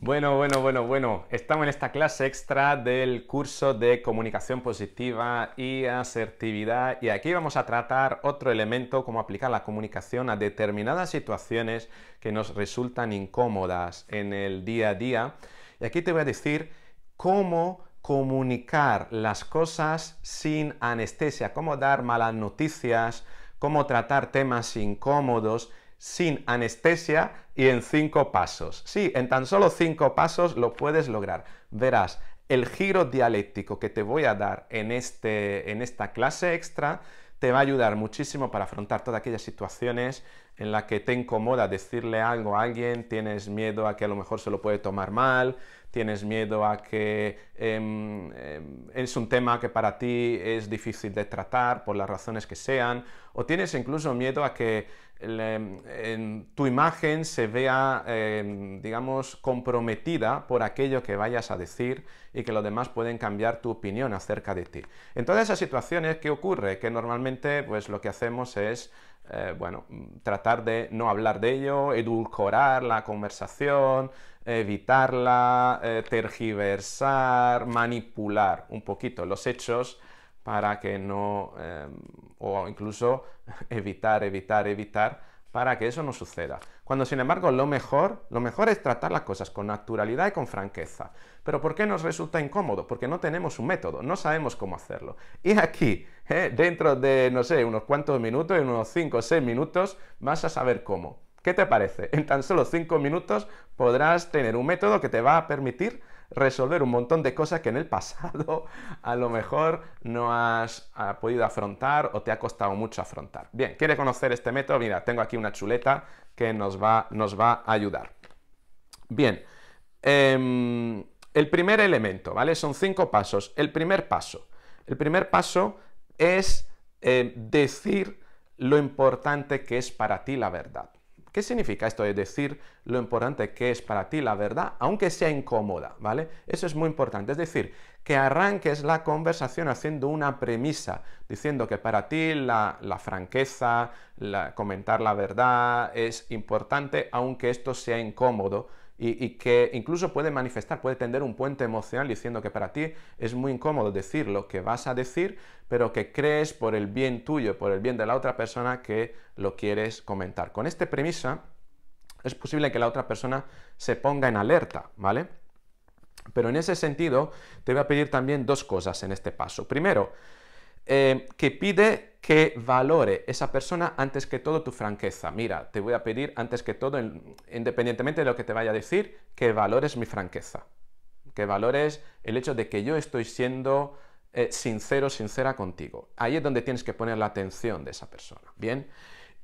Bueno, bueno, bueno, bueno. Estamos en esta clase extra del curso de comunicación positiva y asertividad y aquí vamos a tratar otro elemento, cómo aplicar la comunicación a determinadas situaciones que nos resultan incómodas en el día a día. Y aquí te voy a decir cómo comunicar las cosas sin anestesia, cómo dar malas noticias, cómo tratar temas incómodos sin anestesia y en cinco pasos. Sí, en tan solo cinco pasos lo puedes lograr. Verás, el giro dialéctico que te voy a dar en, este, en esta clase extra te va a ayudar muchísimo para afrontar todas aquellas situaciones en la que te incomoda decirle algo a alguien, tienes miedo a que a lo mejor se lo puede tomar mal, tienes miedo a que em, em, es un tema que para ti es difícil de tratar por las razones que sean, o tienes incluso miedo a que tu imagen se vea, em, digamos, comprometida por aquello que vayas a decir y que los demás pueden cambiar tu opinión acerca de ti. En todas esas situaciones, ¿qué ocurre? Que normalmente pues, lo que hacemos es eh, bueno, tratar de no hablar de ello, edulcorar la conversación, evitarla, eh, tergiversar, manipular un poquito los hechos para que no, eh, o incluso evitar, evitar, evitar, para que eso no suceda. Cuando sin embargo lo mejor, lo mejor es tratar las cosas con naturalidad y con franqueza. Pero ¿por qué nos resulta incómodo? Porque no tenemos un método, no sabemos cómo hacerlo. Y aquí, eh, dentro de, no sé, unos cuantos minutos, en unos 5 o 6 minutos, vas a saber cómo. ¿Qué te parece? En tan solo 5 minutos podrás tener un método que te va a permitir resolver un montón de cosas que en el pasado a lo mejor no has ah, podido afrontar o te ha costado mucho afrontar. Bien, ¿quieres conocer este método? Mira, tengo aquí una chuleta que nos va, nos va a ayudar. Bien, em, el primer elemento, ¿vale? Son cinco pasos. El primer paso, el primer paso es eh, decir lo importante que es para ti la verdad. ¿Qué significa esto de decir lo importante que es para ti la verdad, aunque sea incómoda? ¿Vale? Eso es muy importante. Es decir, que arranques la conversación haciendo una premisa, diciendo que para ti la, franqueza, comentar la verdad es importante, aunque esto sea incómodo y, que incluso puede manifestar, puede tender un puente emocional diciendo que para ti es muy incómodo decir lo que vas a decir, pero que crees por el bien tuyo, por el bien de la otra persona que lo quieres comentar. Con esta premisa es posible que la otra persona se ponga en alerta, ¿vale? Pero en ese sentido te voy a pedir también dos cosas en este paso. Primero, eh, que pide que valore esa persona antes que todo tu franqueza. Mira, te voy a pedir antes que todo, independientemente de lo que te vaya a decir, que valores mi franqueza, que valores el hecho de que yo estoy siendo eh, sincero, sincera contigo. Ahí es donde tienes que poner la atención de esa persona. Bien.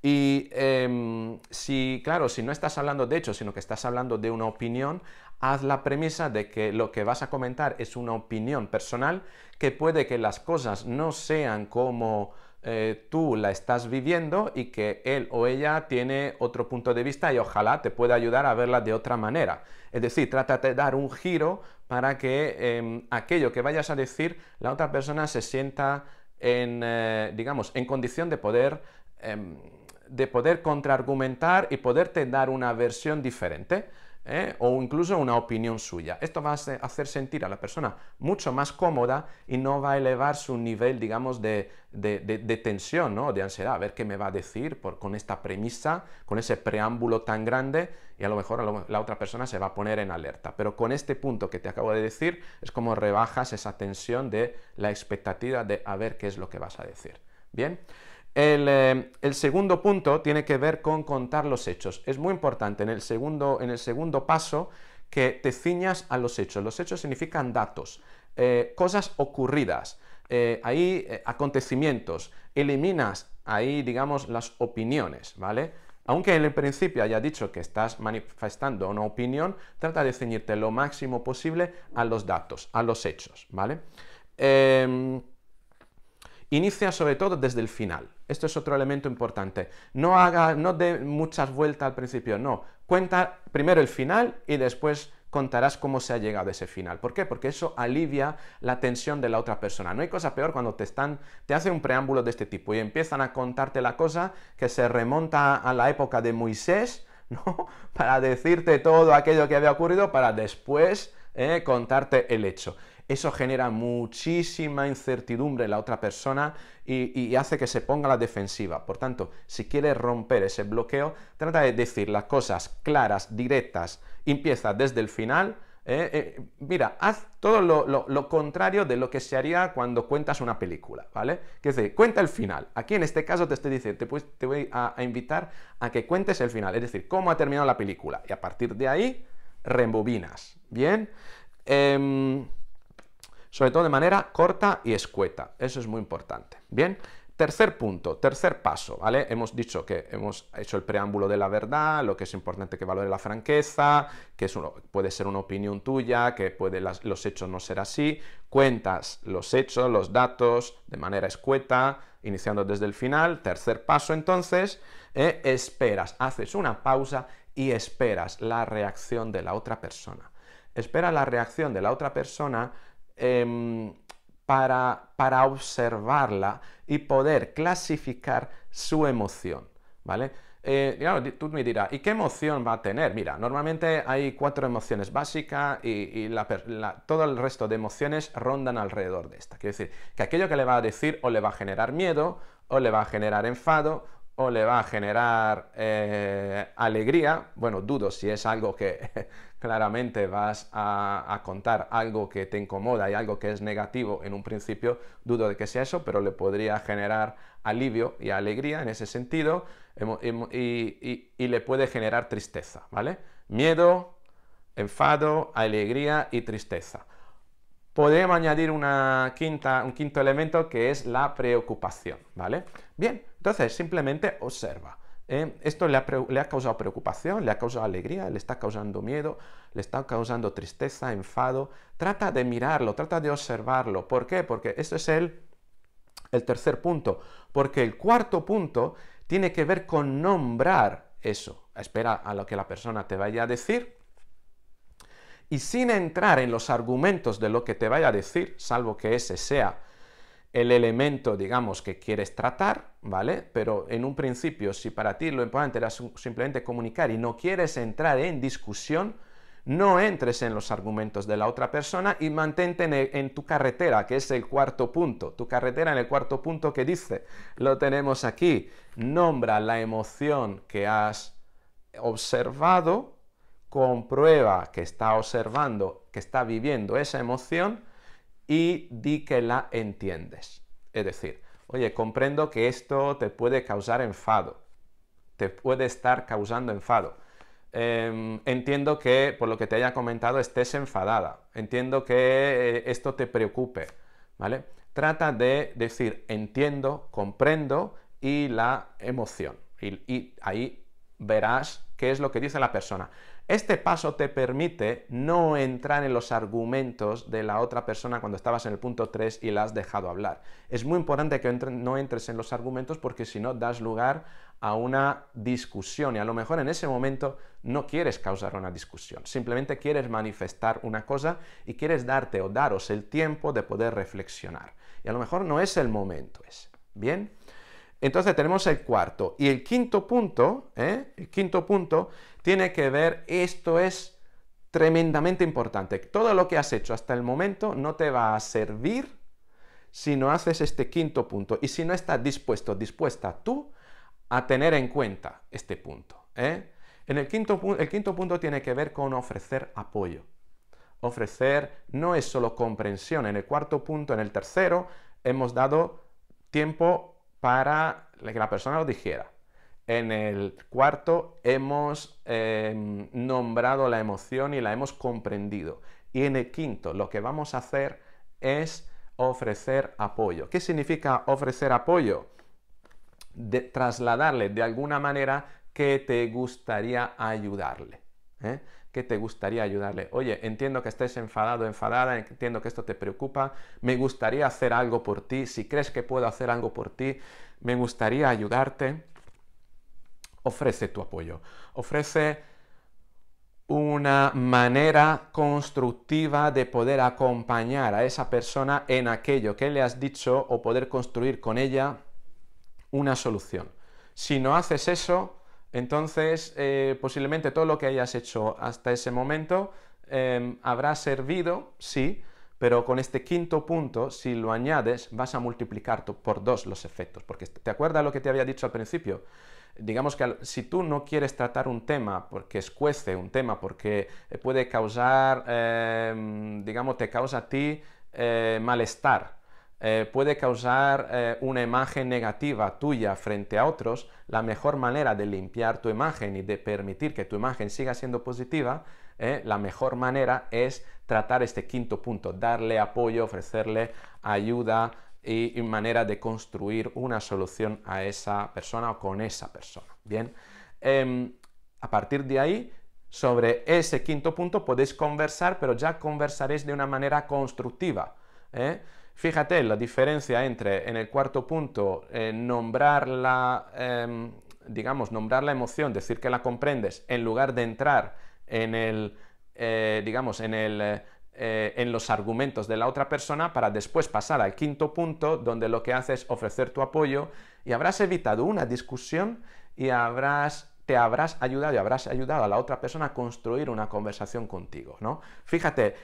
Y em, si, claro, si no estás hablando de hecho, sino que estás hablando de una opinión, haz la premisa de que lo que vas a comentar es una opinión personal, que puede que las cosas no sean como eh, tú la estás viviendo y que él o ella tiene otro punto de vista y ojalá te pueda ayudar a verla de otra manera. Es decir, trátate de dar un giro para que em, aquello que vayas a decir, la otra persona se sienta en, eh, digamos, en condición de poder em, de poder contraargumentar y poderte dar una versión diferente ¿eh? o incluso una opinión suya. Esto va a hacer sentir a la persona mucho más cómoda y no va a elevar su nivel, digamos, de, tensión, ¿no? de ansiedad, a ver qué me va a decir con esta premisa, con ese preámbulo tan grande y a lo mejor la otra persona se va a poner en alerta. Pero con este punto que te acabo de decir es como rebajas esa tensión de la expectativa de a ver qué es lo que vas a decir. Bien, Em, el, segundo punto tiene que ver con contar los hechos. Es muy importante en el segundo, en el segundo paso que te ciñas a los hechos. Los hechos significan datos, eh, cosas ocurridas, eh, eh, acontecimientos. Eliminas ahí, digamos, las opiniones, ¿vale? Aunque en el principio haya dicho que estás manifestando una opinión, trata de ceñirte lo máximo posible a los datos, a los hechos, ¿vale? Em, Inicia sobre todo desde el final. Esto es otro elemento importante. No haga, no dé muchas vueltas al principio, no. Cuenta primero el final y después contarás cómo se ha llegado a ese final. ¿Por qué? Porque eso alivia la tensión de la otra persona. No hay cosa peor cuando te están, hace un preámbulo de este tipo y empiezan a contarte la cosa que se remonta a la época de Moisés, ¿no? Para decirte todo aquello que había ocurrido para después eh, contarte el hecho eso genera muchísima incertidumbre en la otra persona y, hace que se ponga a la defensiva. Por tanto, si quieres romper ese bloqueo, trata de decir las cosas claras, directas, empieza desde el final. ¿eh? Eh, mira, haz todo lo, contrario de lo que se haría cuando cuentas una película, ¿vale? Que es decir, cuenta el final. Aquí en este caso te estoy diciendo, te, voy a, invitar a que cuentes el final, es decir, cómo ha terminado la película. Y a partir de ahí, rembobinas, ¿bien? Em, sobre todo de manera corta y escueta. Eso es muy importante. Bien, Tercer punto, tercer paso, ¿vale? Hemos dicho que hemos hecho el preámbulo de la verdad, lo que es importante que valore la franqueza, que puede ser una opinión tuya, que puede los hechos no ser así, cuentas los hechos, los datos de manera escueta, iniciando desde el final, tercer paso entonces, eh, esperas, haces una pausa y esperas la reacción de la otra persona. Espera la reacción de la otra persona Em, para, para observarla y poder clasificar su emoción, ¿vale? Eh, tú me dirás, ¿y qué emoción va a tener? Mira, normalmente hay cuatro emociones básicas y, todo el resto de emociones rondan alrededor de esta. Quiero decir, que aquello que le va a decir o le va a generar miedo, o le va a generar enfado, o le va a generar eh, alegría. Bueno, dudo si es algo que claramente vas a, contar algo que te incomoda y algo que es negativo en un principio, dudo de que sea eso, pero le podría generar alivio y alegría en ese sentido y, y le puede generar tristeza, ¿vale? Miedo, enfado, alegría y tristeza podemos añadir un quinto elemento que es la preocupación, ¿vale? Bien, entonces simplemente observa. ¿eh? esto le ha, causado preocupación, le ha causado alegría, le está causando miedo, le está causando tristeza, enfado. Trata de mirarlo, trata de observarlo. ¿Por qué? Porque ese es el tercer punto. Porque el cuarto punto tiene que ver con nombrar eso. Espera a lo que la persona te vaya a decir y sin entrar en los argumentos de lo que te vaya a decir, salvo que ese sea el elemento, digamos, que quieres tratar, ¿vale? Pero en un principio, si para ti lo importante era simplemente comunicar y no quieres entrar en discusión, no entres en los argumentos de la otra persona y mantente en, en, tu carretera, que es el cuarto punto. Tu carretera en el cuarto punto que dice, lo tenemos aquí, nombra la emoción que has observado, comprueba que está observando, que está viviendo esa emoción y di que la entiendes. Es decir, oye, comprendo que esto te puede causar enfado, te puede estar causando enfado. Em, entiendo que por lo que te haya comentado estés enfadada, entiendo que eh, esto te preocupe, ¿vale? Trata de decir entiendo, comprendo y la emoción. y, y ahí verás qué es lo que dice la persona. Este paso te permite no entrar en los argumentos de la otra persona cuando estabas en el punto 3 y la has dejado hablar. Es muy importante que no entres en los argumentos porque si no das lugar a una discusión y a lo mejor en ese momento no quieres causar una discusión, simplemente quieres manifestar una cosa y quieres darte o daros el tiempo de poder reflexionar. Y a lo mejor no es el momento ese. Bien. Entonces tenemos el cuarto. Y el quinto punto, ¿eh? el quinto punto tiene que ver, esto es tremendamente importante. Todo lo que has hecho hasta el momento no te va a servir si no haces este quinto punto y si no estás dispuesto, dispuesta tú a tener en cuenta este punto. ¿eh? En el, quinto, el quinto punto tiene que ver con ofrecer apoyo. Ofrecer no es solo comprensión. En el cuarto punto, en el tercero, hemos dado tiempo para que la persona lo dijera. En el cuarto hemos em, nombrado la emoción y la hemos comprendido. Y en el quinto lo que vamos a hacer es ofrecer apoyo. ¿Qué significa ofrecer apoyo? De, trasladarle de alguna manera que te gustaría ayudarle. ¿eh? que te gustaría ayudarle. Oye, entiendo que estés enfadado, enfadada, entiendo que esto te preocupa, me gustaría hacer algo por ti, si crees que puedo hacer algo por ti, me gustaría ayudarte. Ofrece tu apoyo, ofrece una manera constructiva de poder acompañar a esa persona en aquello que le has dicho o poder construir con ella una solución. Si no haces eso, entonces, eh, posiblemente todo lo que hayas hecho hasta ese momento em, habrá servido, sí, pero con este quinto punto, si lo añades, vas a multiplicar por dos los efectos, porque te acuerdas lo que te había dicho al principio. Digamos que si tú no quieres tratar un tema porque escuece un tema, porque eh, puede causar, em, digamos, te causa a ti eh, malestar, eh, puede causar eh, una imagen negativa tuya frente a otros, la mejor manera de limpiar tu imagen y de permitir que tu imagen siga siendo positiva, eh, la mejor manera es tratar este quinto punto, darle apoyo, ofrecerle ayuda y, manera de construir una solución a esa persona o con esa persona. Bien, em, a partir de ahí sobre ese quinto punto podéis conversar, pero ya conversaréis de una manera constructiva. Fíjate la diferencia entre, en el cuarto punto, eh, nombrar la, em, digamos, nombrar la emoción, decir que la comprendes, en lugar de entrar en el, eh, digamos, en el... Eh, en los argumentos de la otra persona para después pasar al quinto punto donde lo que hace es ofrecer tu apoyo y habrás evitado una discusión y habrás te habrás ayudado y habrás ayudado a la otra persona a construir una conversación contigo, ¿no? Fíjate,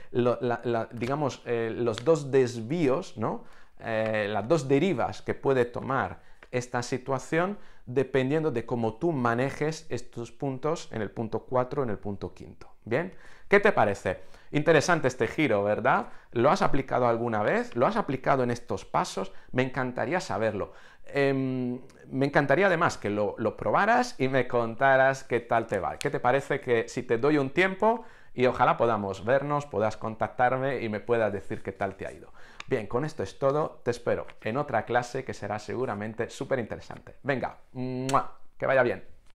digamos, eh, los dos desvíos, ¿no? Eh, las dos derivas que puede tomar esta situación dependiendo de cómo tú manejes estos puntos en el punto 4, en el punto 5. ¿Bien? ¿Qué te parece? Interesante este giro, ¿verdad? ¿Lo has aplicado alguna vez? ¿Lo has aplicado en estos pasos? Me encantaría saberlo. Em, me encantaría además que lo, lo probaras y me contaras qué tal te va. ¿Qué te parece que si te doy un tiempo y ojalá podamos vernos, puedas contactarme y me puedas decir qué tal te ha ido? Bien, con esto es todo. Te espero en otra clase que será seguramente súper interesante. Venga, que vaya bien.